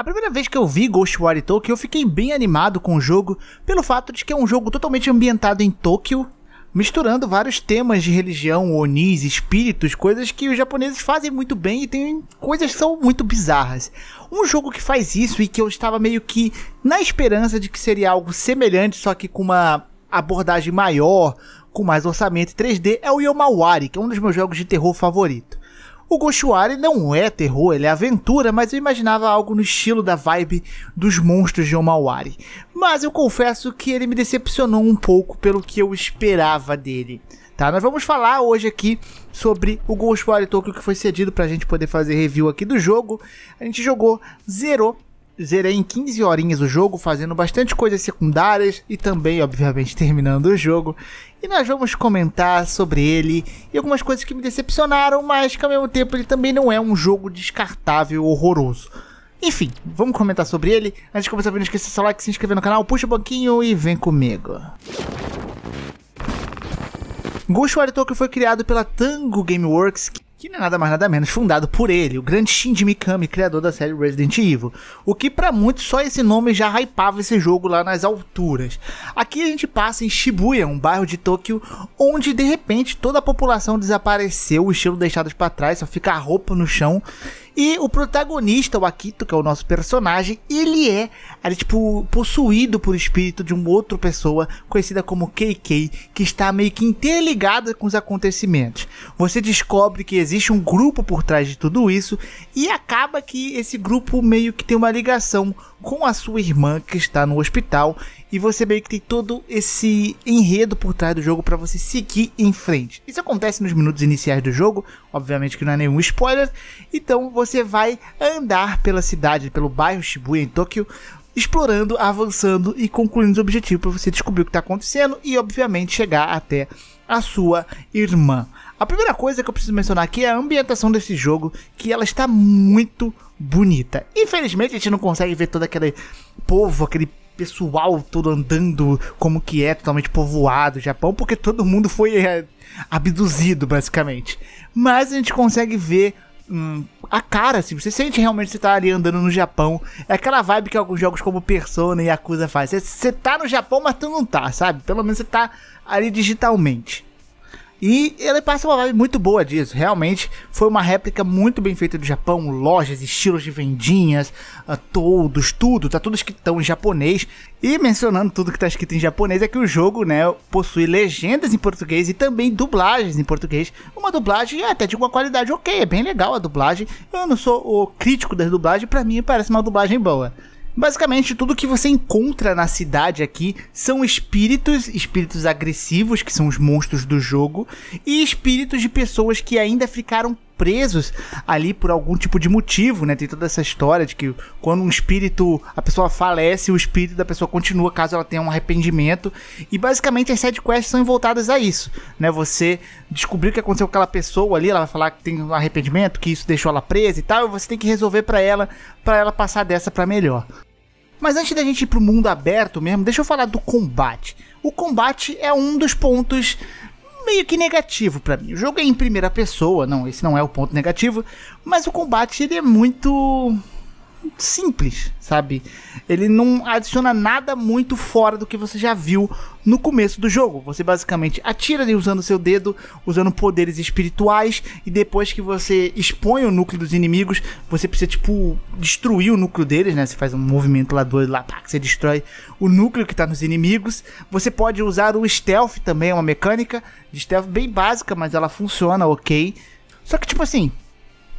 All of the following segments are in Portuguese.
A primeira vez que eu vi Ghostwire Tokyo, eu fiquei bem animado com o jogo, pelo fato de que é um jogo totalmente ambientado em Tóquio, misturando vários temas de religião, onis, espíritos, coisas que os japoneses fazem muito bem e tem coisas que são muito bizarras. Um jogo que faz isso e que eu estava meio que na esperança de que seria algo semelhante, só que com uma abordagem maior, com mais orçamento 3D, é o Yomawari, que é um dos meus jogos de terror favorito. O Goshuari não é terror, ele é aventura, mas eu imaginava algo no estilo da vibe dos monstros de Omawari. Mas eu confesso que ele me decepcionou um pouco pelo que eu esperava dele. Tá, nós vamos falar hoje aqui sobre o Ghostwire Tokyo que foi cedido para a gente poder fazer review aqui do jogo. A gente jogou, zerou zerei em 15 horinhas o jogo, fazendo bastante coisas secundárias e também, obviamente, terminando o jogo. E nós vamos comentar sobre ele e algumas coisas que me decepcionaram, mas que ao mesmo tempo ele também não é um jogo descartável horroroso. Enfim, vamos comentar sobre ele. Antes de começar, não esqueça de seu like, se inscrever no canal, puxa o banquinho e vem comigo. Ghost Warrior foi criado pela Tango Gameworks, que não é nada mais nada menos fundado por ele, o grande Shinji Mikami, criador da série Resident Evil. O que para muitos só esse nome já hypava esse jogo lá nas alturas. Aqui a gente passa em Shibuya, um bairro de Tóquio, onde de repente toda a população desapareceu, os estilos deixados para trás, só fica a roupa no chão e o protagonista, o Akito, que é o nosso personagem, ele é, ele, tipo, possuído por espírito de uma outra pessoa, conhecida como KK, que está meio que interligada com os acontecimentos. Você descobre que existe um grupo por trás de tudo isso, e acaba que esse grupo meio que tem uma ligação com a sua irmã que está no hospital e você meio que tem todo esse enredo por trás do jogo para você seguir em frente. Isso acontece nos minutos iniciais do jogo, obviamente que não é nenhum spoiler. Então você vai andar pela cidade, pelo bairro Shibuya em Tóquio, explorando, avançando e concluindo os objetivos para você descobrir o que está acontecendo e obviamente chegar até a sua irmã. A primeira coisa que eu preciso mencionar aqui é a ambientação desse jogo, que ela está muito bonita. Infelizmente a gente não consegue ver todo aquele povo, aquele pessoal todo andando como que é, totalmente povoado o Japão, porque todo mundo foi é, abduzido basicamente. Mas a gente consegue ver hum, a cara, assim, você sente realmente que você tá ali andando no Japão. É aquela vibe que alguns jogos como Persona e Yakuza faz. Você, você tá no Japão, mas tu não tá, sabe? Pelo menos você tá ali digitalmente. E ele passa uma vibe muito boa disso. Realmente foi uma réplica muito bem feita do Japão. Lojas, estilos de vendinhas, ah, todos, tudo. Tá tudo escrito em japonês. E mencionando tudo que tá escrito em japonês, é que o jogo, né, possui legendas em português e também dublagens em português. Uma dublagem é até de uma qualidade ok, é bem legal a dublagem. Eu não sou o crítico da dublagem, para mim parece uma dublagem boa. Basicamente, tudo que você encontra na cidade aqui são espíritos, espíritos agressivos, que são os monstros do jogo, e espíritos de pessoas que ainda ficaram presos ali por algum tipo de motivo, né? Tem toda essa história de que quando um espírito, a pessoa falece, o espírito da pessoa continua caso ela tenha um arrependimento. E basicamente as side quests são voltadas a isso, né? Você descobrir o que aconteceu com aquela pessoa ali, ela vai falar que tem um arrependimento, que isso deixou ela presa e tal, e você tem que resolver para ela, para ela passar dessa para melhor. Mas antes da gente ir pro mundo aberto mesmo, deixa eu falar do combate. O combate é um dos pontos meio que negativo para mim. O jogo é em primeira pessoa, não, esse não é o ponto negativo, mas o combate ele é muito simples, sabe? Ele não adiciona nada muito fora do que você já viu no começo do jogo. Você basicamente atira ali usando seu dedo, usando poderes espirituais, e depois que você expõe o núcleo dos inimigos, você precisa, tipo, destruir o núcleo deles, né? Você faz um movimento lá doido, lá, pá, que você destrói o núcleo que tá nos inimigos. Você pode usar o stealth também, é uma mecânica de stealth bem básica, mas ela funciona ok. Só que, tipo assim,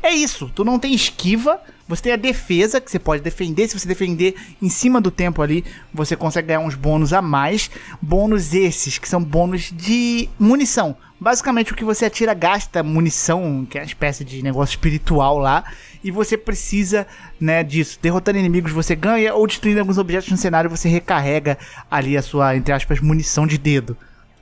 é isso, tu não tem esquiva, você tem a defesa, que você pode defender. Se você defender em cima do tempo ali, você consegue ganhar uns bônus a mais. Bônus esses, que são bônus de munição. Basicamente, o que você atira gasta munição, que é uma espécie de negócio espiritual lá. E você precisa né, disso. Derrotando inimigos você ganha, ou destruindo alguns objetos no cenário você recarrega ali a sua, entre aspas, munição de dedo.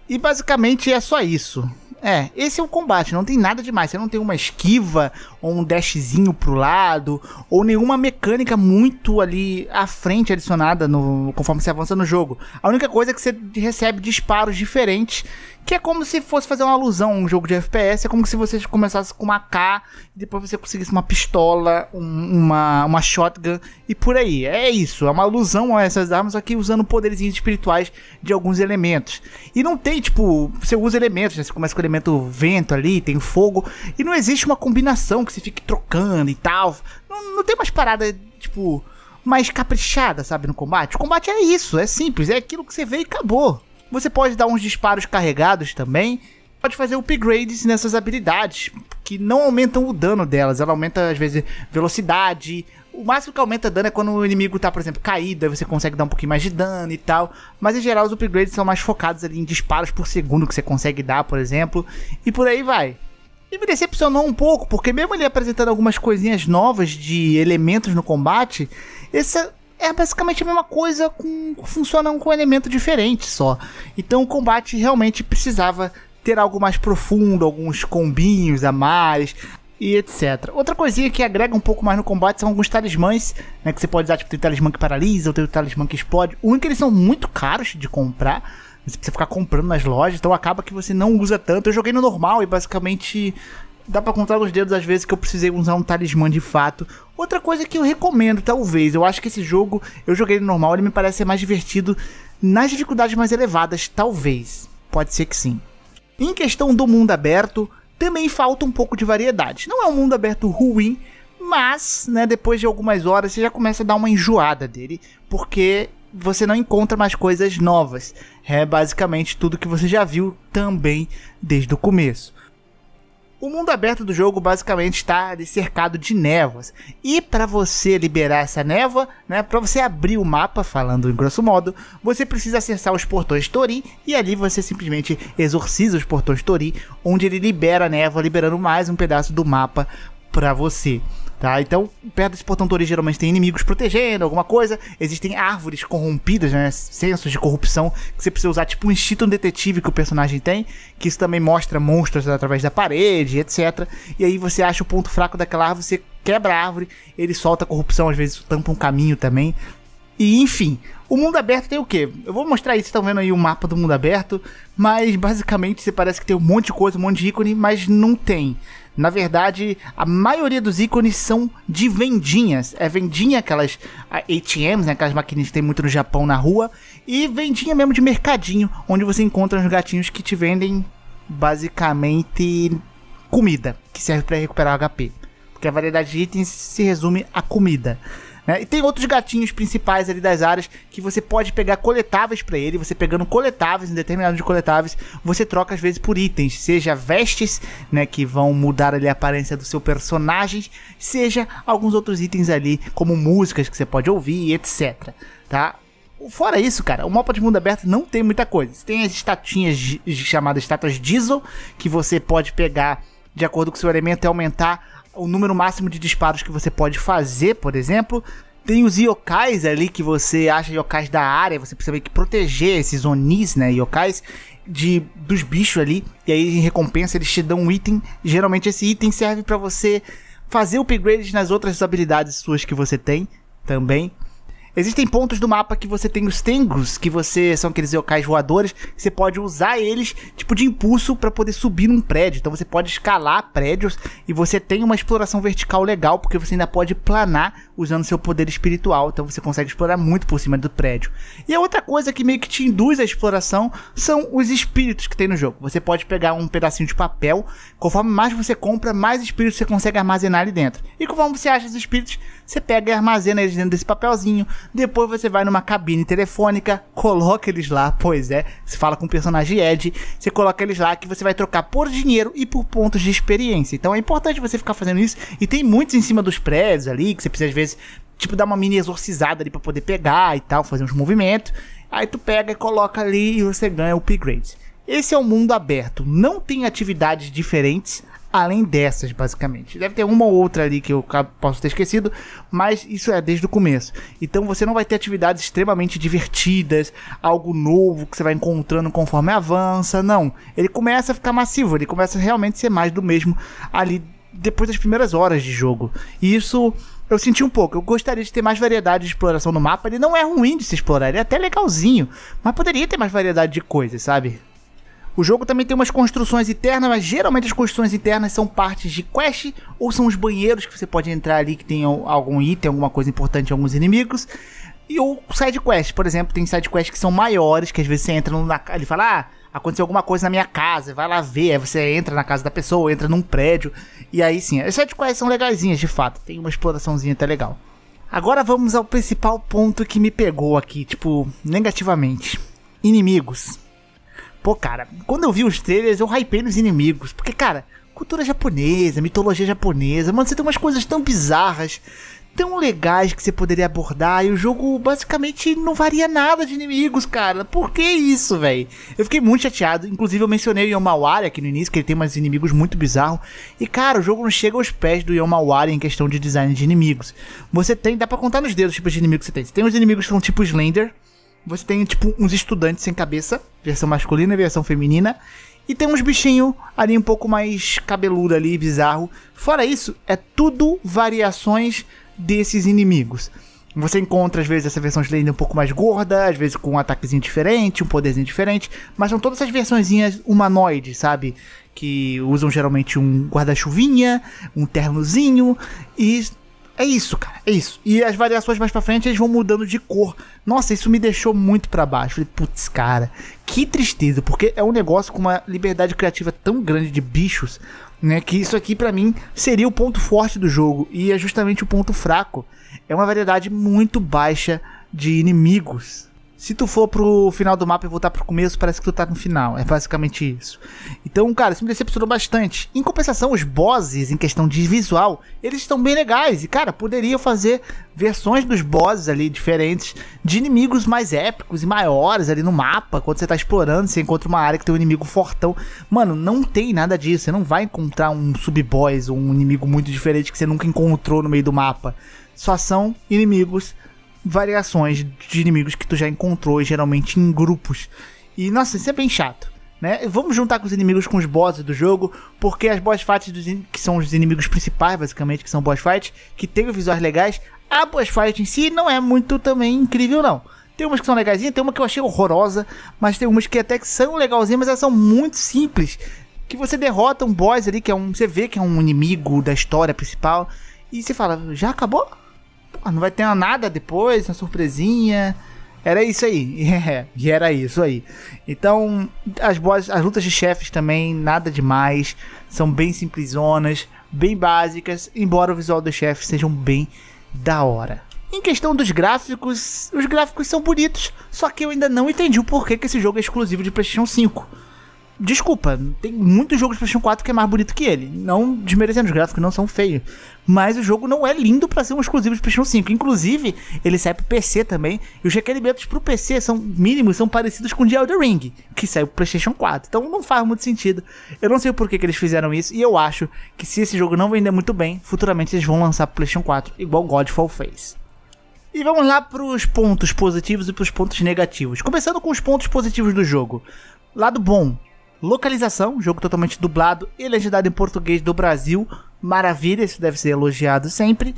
E basicamente é só isso. É, esse é o combate, não tem nada demais. Você não tem uma esquiva ou um dashzinho pro lado, ou nenhuma mecânica muito ali à frente adicionada no, conforme você avança no jogo. A única coisa é que você recebe disparos diferentes, que é como se fosse fazer uma alusão a um jogo de FPS, é como se você começasse com uma AK, e depois você conseguisse uma pistola, um, uma, uma shotgun e por aí. É isso, é uma alusão a essas armas, aqui usando poderes espirituais de alguns elementos. E não tem, tipo, você usa elementos, né? Você começa com o elemento vento ali, tem fogo, e não existe uma combinação que você fique trocando e tal. Não, não tem mais parada, tipo, mais caprichada, sabe, no combate. O combate é isso, é simples, é aquilo que você vê e acabou. Você pode dar uns disparos carregados também. Pode fazer upgrades nessas habilidades, que não aumentam o dano delas. Ela aumenta, às vezes, velocidade. O máximo que aumenta dano é quando o inimigo tá, por exemplo, caído, aí você consegue dar um pouquinho mais de dano e tal. Mas em geral os upgrades são mais focados ali em disparos por segundo que você consegue dar, por exemplo. E por aí vai. E me decepcionou um pouco, porque mesmo ele apresentando algumas coisinhas novas de elementos no combate, essa é basicamente a mesma coisa, com, funcionando com um elemento diferente só. Então o combate realmente precisava ter algo mais profundo, alguns combinhos a mais e etc. Outra coisinha que agrega um pouco mais no combate são alguns talismãs, né, que você pode usar, tipo, tem talismã que paralisa, ou tem o talismã que explode. O único que eles são muito caros de comprar, você precisa ficar comprando nas lojas, então acaba que você não usa tanto. Eu joguei no normal e basicamente dá para contar nos dedos as vezes que eu precisei usar um talismã de fato. Outra coisa que eu recomendo, talvez, eu acho que esse jogo, eu joguei no normal, ele me parece ser mais divertido nas dificuldades mais elevadas, talvez. Pode ser que sim. Em questão do mundo aberto, também falta um pouco de variedade. Não é um mundo aberto ruim, mas, né, depois de algumas horas você já começa a dar uma enjoada dele, porque você não encontra mais coisas novas. É basicamente tudo que você já viu também desde o começo. O mundo aberto do jogo basicamente está cercado de névoas. E para você liberar essa névoa, né, para você abrir o mapa, falando em grosso modo, você precisa acessar os portões Torin e ali você simplesmente exorciza os portões Torin, onde ele libera a névoa, liberando mais um pedaço do mapa para você. Tá? Então, perto desse portão origem geralmente tem inimigos protegendo alguma coisa, existem árvores corrompidas, né? Censos de corrupção que você precisa usar, tipo um instinto detetive que o personagem tem, que isso também mostra monstros através da parede, etc. E aí você acha o ponto fraco daquela árvore, você quebra a árvore, ele solta a corrupção, às vezes tampa um caminho também. E enfim, o mundo aberto tem o quê? Eu vou mostrar aí, vocês estão vendo aí o mapa do mundo aberto, mas basicamente você parece que tem um monte de coisa, um monte de ícone, mas não tem. Na verdade, a maioria dos ícones são de vendinhas. É vendinha, aquelas ATMs, ah, né, aquelas maquininhas que tem muito no Japão na rua, e vendinha mesmo de mercadinho, onde você encontra os gatinhos que te vendem basicamente comida, que serve para recuperar o HP. Porque a variedade de itens se resume a comida. Né? E tem outros gatinhos principais ali das áreas que você pode pegar coletáveis para ele. Você pegando coletáveis, em determinados coletáveis, você troca às vezes por itens, seja vestes, né, que vão mudar ali a aparência do seu personagem, seja alguns outros itens ali, como músicas que você pode ouvir, etc. Tá? Fora isso, cara, o mapa de mundo aberto não tem muita coisa. Tem as estatuinhas chamadas estátuas diesel, que você pode pegar de acordo com o seu elemento e aumentar o número máximo de disparos que você pode fazer, por exemplo. Tem os yokais ali que você acha yokais da área, você precisa meio que proteger esses onis, né, yokais de dos bichos ali, e aí em recompensa eles te dão um item. Geralmente esse item serve para você fazer upgrades nas outras habilidades suas que você tem também. Existem pontos do mapa que você tem os Tengus, que você são aqueles yokais voadores, você pode usar eles tipo de impulso para poder subir num prédio. Então você pode escalar prédios e você tem uma exploração vertical legal, porque você ainda pode planar usando seu poder espiritual. Então você consegue explorar muito por cima do prédio. E a outra coisa que meio que te induz à exploração são os espíritos que tem no jogo. Você pode pegar um pedacinho de papel, conforme mais você compra, mais espíritos você consegue armazenar ali dentro. E conforme você acha os espíritos, você pega e armazena eles dentro desse papelzinho. Depois você vai numa cabine telefônica, coloca eles lá, pois é, você fala com o personagem Ed, você coloca eles lá que você vai trocar por dinheiro e por pontos de experiência. Então é importante você ficar fazendo isso. E tem muitos em cima dos prédios ali, que você precisa às vezes, tipo, dar uma mini exorcizada ali pra poder pegar e tal, fazer uns movimentos. Aí tu pega e coloca ali e você ganha o upgrade. Esse é um mundo aberto, não tem atividades diferentes, além dessas, basicamente. Deve ter uma ou outra ali que eu posso ter esquecido, mas isso é desde o começo. Então você não vai ter atividades extremamente divertidas, algo novo que você vai encontrando conforme avança, não. Ele começa a ficar massivo, ele começa a realmente ser mais do mesmo ali depois das primeiras horas de jogo. E isso eu senti um pouco. Eu gostaria de ter mais variedade de exploração no mapa. Ele não é ruim de se explorar, ele é até legalzinho, mas poderia ter mais variedade de coisas, sabe? O jogo também tem umas construções internas, mas geralmente as construções internas são partes de quest ou são os banheiros que você pode entrar ali que tem algum item, alguma coisa importante, alguns inimigos. E o side quest, por exemplo, tem side quest que são maiores, que às vezes você entra na ele fala: "Ah, aconteceu alguma coisa na minha casa", vai lá ver, aí você entra na casa da pessoa, entra num prédio, e aí sim. As side quests são legazinhas de fato, tem uma exploraçãozinha até legal. Agora vamos ao principal ponto que me pegou aqui, tipo, negativamente. Inimigos. Pô, cara, quando eu vi os trailers, eu hypei nos inimigos. Porque, cara, cultura japonesa, mitologia japonesa, mano, você tem umas coisas tão bizarras, tão legais que você poderia abordar. E o jogo basicamente não varia nada de inimigos, cara. Por que isso, velho? Eu fiquei muito chateado. Inclusive, eu mencionei o Yomawari aqui no início, que ele tem umas inimigos muito bizarros. E, cara, o jogo não chega aos pés do Yomawari em questão de design de inimigos. Você tem, dá pra contar nos dedos os tipos de inimigos que você tem. Você tem os inimigos que são tipo Slender você tem, tipo, uns estudantes sem cabeça, versão masculina e versão feminina. E tem uns bichinhos ali um pouco mais cabeludo ali, bizarro. Fora isso, é tudo variações desses inimigos. Você encontra, às vezes, essa versão de Slender um pouco mais gorda, às vezes com um ataquezinho diferente, um poderzinho diferente, mas são todas essas versõezinhas humanoides, sabe? Que usam geralmente um guarda-chuvinha, um ternozinho, e é isso, cara, é isso. E as variações mais pra frente, eles vão mudando de cor. Nossa, isso me deixou muito para baixo. Falei, putz, cara, que tristeza, porque é um negócio com uma liberdade criativa tão grande de bichos, né? Que isso aqui, para mim, seria o ponto forte do jogo. E é justamente o ponto fraco. É uma variedade muito baixa de inimigos. Se tu for pro final do mapa e voltar pro começo, parece que tu tá no final. É basicamente isso. Então, cara, isso me decepcionou bastante. Em compensação, os bosses, em questão de visual, eles estão bem legais. E, cara, poderia fazer versões dos bosses ali diferentes, de inimigos mais épicos e maiores ali no mapa. Quando você tá explorando, você encontra uma área que tem um inimigo fortão. Mano, não tem nada disso. Você não vai encontrar um sub-boss ou um inimigo muito diferente que você nunca encontrou no meio do mapa. Só são inimigos variações de inimigos que tu já encontrou, geralmente em grupos. E nossa, isso é bem chato. Né? Vamos juntar com os inimigos com os bosses do jogo, porque as boss fights, dos que são os inimigos principais, basicamente, que são boss fights, que tem visuais legais, a boss fight em si não é muito também incrível, não. Tem umas que são legaisinhas, tem uma que eu achei horrorosa, mas tem umas que até que são legalzinhas, mas elas são muito simples. Que você derrota um boss ali, que é um. Você vê que é um inimigo da história principal, e você fala, já acabou? Pô, ah, não vai ter nada depois, uma surpresinha. Era isso aí. É, e era isso aí. Então, as, boas, as lutas de chefes também, nada demais. São bem simplesonas, bem básicas, embora o visual dos chefes sejam bem da hora. Em questão dos gráficos, os gráficos são bonitos, só que eu ainda não entendi o porquê que esse jogo é exclusivo de PlayStation 5 desculpa, tem muitos jogos de PlayStation 4 que é mais bonito que ele. Não desmerecendo os gráficos, não são feios. Mas o jogo não é lindo para ser um exclusivo de PlayStation 5. Inclusive, ele sai pro PC também. E os requerimentos pro PC são mínimos, são parecidos com o de Elder Ring, que saiu pro PlayStation 4. Então não faz muito sentido. Eu não sei por que, que eles fizeram isso. E eu acho que se esse jogo não vender muito bem, futuramente eles vão lançar pro PlayStation 4, igual Godfall fez. E vamos lá para os pontos positivos e para os pontos negativos. Começando com os pontos positivos do jogo. Lado bom, Localização, jogo totalmente dublado e legendado em português do Brasil. Maravilha, isso deve ser elogiado sempre.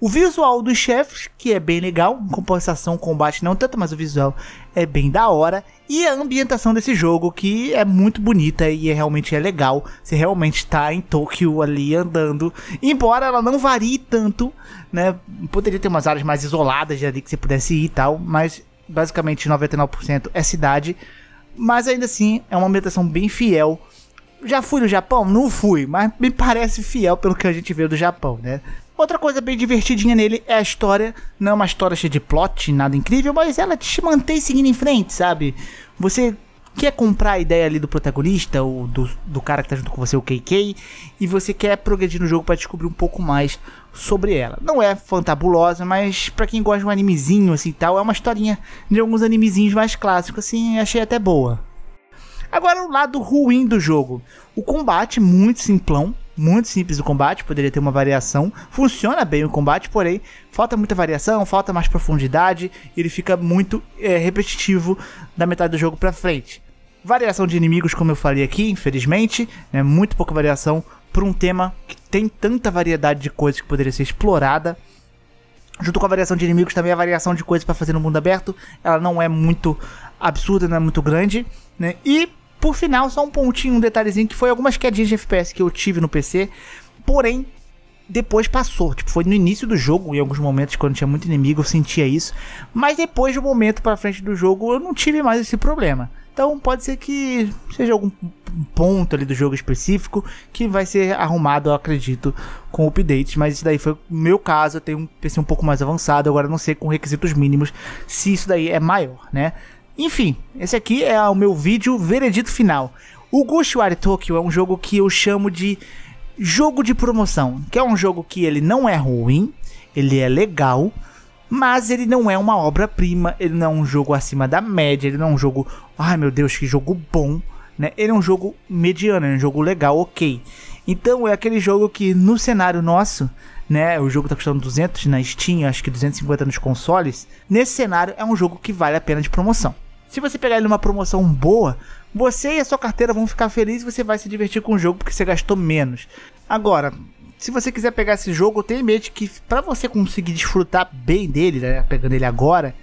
O visual dos chefes, que é bem legal, compensação, combate não tanto, mas o visual é bem da hora. E a ambientação desse jogo, que é muito bonita e é, realmente é legal. Você realmente está em Tóquio ali andando. Embora ela não varie tanto, né? Poderia ter umas áreas mais isoladas ali que você pudesse ir e tal, mas basicamente 99% é cidade. Mas ainda assim, é uma ambientação bem fiel. Já fui no Japão? Não fui, mas me parece fiel pelo que a gente vê do Japão, né? Outra coisa bem divertidinha nele é a história. Não é uma história cheia de plot, nada incrível, mas ela te mantém seguindo em frente, sabe? Você quer comprar a ideia ali do protagonista, ou do, do cara que tá junto com você, o KK, e você quer progredir no jogo para descobrir um pouco mais sobre ela. Não é fantabulosa, mas para quem gosta de um animezinho assim tal, é uma historinha de alguns animezinhos mais clássicos, assim, achei até boa. Agora o lado ruim do jogo. O combate muito simplão, muito simples o combate, poderia ter uma variação. Funciona bem o combate, porém, falta muita variação, falta mais profundidade, ele fica muito é, repetitivo da metade do jogo para frente. Variação de inimigos, como eu falei aqui, infelizmente, né? muito pouca variação para um tema que tem tanta variedade de coisas que poderia ser explorada. Junto com a variação de inimigos, também a variação de coisas para fazer no mundo aberto, ela não é muito absurda, não é muito grande, né? E por final, só um pontinho, um detalhezinho que foi algumas quedinhas de FPS que eu tive no PC, porém depois passou, tipo, foi no início do jogo, em alguns momentos quando tinha muito inimigo eu sentia isso, mas depois do momento para frente do jogo eu não tive mais esse problema. Então pode ser que seja algum ponto ali do jogo específico que vai ser arrumado, eu acredito, com updates. Mas isso daí foi o meu caso, eu tenho um PC um pouco mais avançado, agora não sei com requisitos mínimos se isso daí é maior, né? Enfim, esse aqui é o meu vídeo veredito final. O Ghostwire Tokyo é um jogo que eu chamo de jogo de promoção, que é um jogo que ele não é ruim, ele é legal, mas ele não é uma obra-prima, ele não é um jogo acima da média, ele não é um jogo, ai meu Deus, que jogo bom, né? Ele é um jogo mediano, é um jogo legal, ok. Então é aquele jogo que no cenário nosso, né, o jogo tá custando 200 na Steam, acho que 250 nos consoles, nesse cenário é um jogo que vale a pena de promoção. Se você pegar ele numa promoção boa, você e a sua carteira vão ficar felizes e você vai se divertir com o jogo porque você gastou menos. Agora, se você quiser pegar esse jogo, tem medo em mente que para você conseguir desfrutar bem dele, né, pegando ele agora,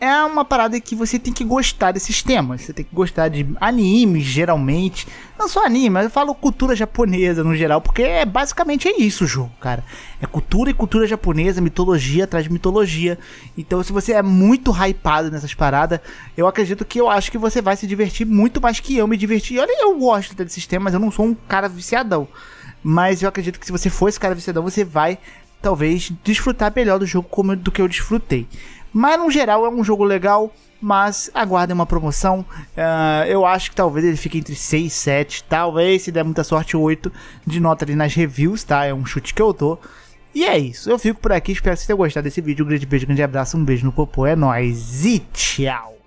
é uma parada que você tem que gostar desses temas. Você tem que gostar de animes, geralmente. Não só anime, mas eu falo cultura japonesa no geral, porque é basicamente é isso o jogo, cara. É cultura e cultura japonesa, mitologia atrás de mitologia. Então, se você é muito hypado nessas paradas, eu acredito que eu acho que você vai se divertir muito mais que eu me diverti. Olha, eu gosto desses temas, eu não sou um cara viciadão. Mas eu acredito que se você for esse cara vencedor, você vai talvez desfrutar melhor do jogo como, do que eu desfrutei. Mas no geral é um jogo legal, mas aguardem uma promoção. Uh, eu acho que talvez ele fique entre 6 e 7, talvez se der muita sorte 8 de nota ali nas reviews, tá? É um chute que eu dou. E é isso, eu fico por aqui, espero que vocês tenham gostado desse vídeo. Um grande beijo, um grande abraço, um beijo no popô, é nóis e tchau!